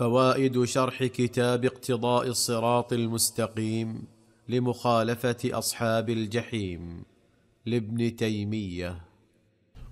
فوائد شرح كتاب اقتضاء الصراط المستقيم لمخالفه اصحاب الجحيم لابن تيميه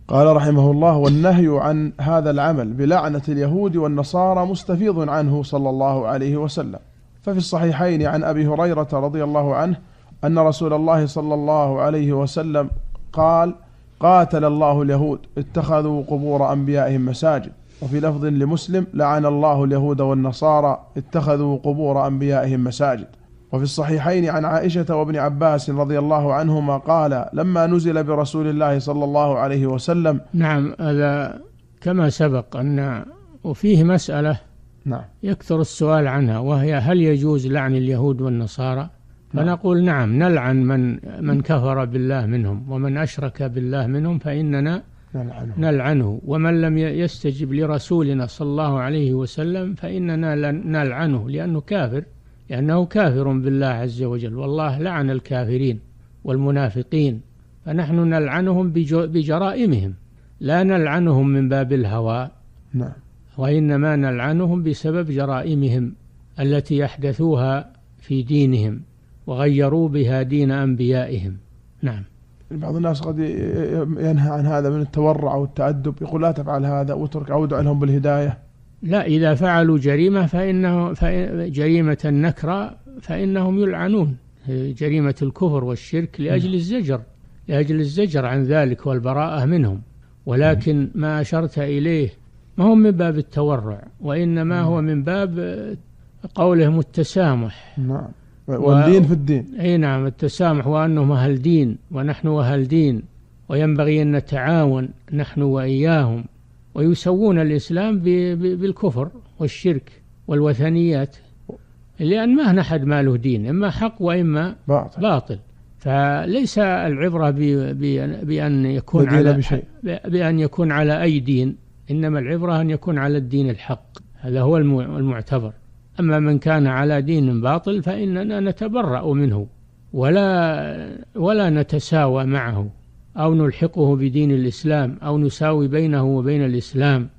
قال رحمه الله والنهي عن هذا العمل بلعنه اليهود والنصارى مستفيض عنه صلى الله عليه وسلم ففي الصحيحين عن ابي هريره رضي الله عنه ان رسول الله صلى الله عليه وسلم قال قاتل الله اليهود اتخذوا قبور انبيائهم مساجد وفي لفظ لمسلم لعن الله اليهود والنصارى اتخذوا قبور أنبيائهم مساجد وفي الصحيحين عن عائشة وابن عباس رضي الله عنهما قال لما نزل برسول الله صلى الله عليه وسلم نعم هذا كما سبق أن وفيه مسألة نعم يكثر السؤال عنها وهي هل يجوز لعن اليهود والنصارى نعم. فنقول نعم نلعن من من كفر بالله منهم ومن أشرك بالله منهم فإننا نلعنه, نلعنه ومن لم يستجب لرسولنا صلى الله عليه وسلم فإننا نلعنه لأنه كافر لأنه كافر بالله عز وجل والله لعن الكافرين والمنافقين فنحن نلعنهم بجرائمهم لا نلعنهم من باب الهوى نعم وإنما نلعنهم بسبب جرائمهم التي أحدثوها في دينهم وغيروا بها دين أنبيائهم نعم يعني بعض الناس قد ينهى عن هذا من التورع والتأدب يقول لا تفعل هذا واترك أو لهم بالهداية لا إذا فعلوا جريمة فإنه فإن جريمة النكرة فإنهم يلعنون آه، جريمة الكفر والشرك لأجل نعم. الزجر لأجل الزجر عن ذلك والبراءة منهم ولكن نعم. ما أشرت إليه ما هو من باب التورع وإنما نعم. هو من باب قولهم التسامح نعم والدين في الدين اي نعم التسامح وانهم اهل دين ونحن اهل دين وينبغي ان نتعاون نحن واياهم ويسوون الاسلام بالكفر والشرك والوثنيات لان ما احد ما له دين اما حق واما باطل, باطل. فليس العبره بان يكون على بشيء. بان يكون على اي دين انما العبره ان يكون على الدين الحق هذا هو المعتبر أما من كان على دين باطل فإننا نتبرأ منه ولا ولا نتساوى معه أو نلحقه بدين الإسلام أو نساوي بينه وبين الإسلام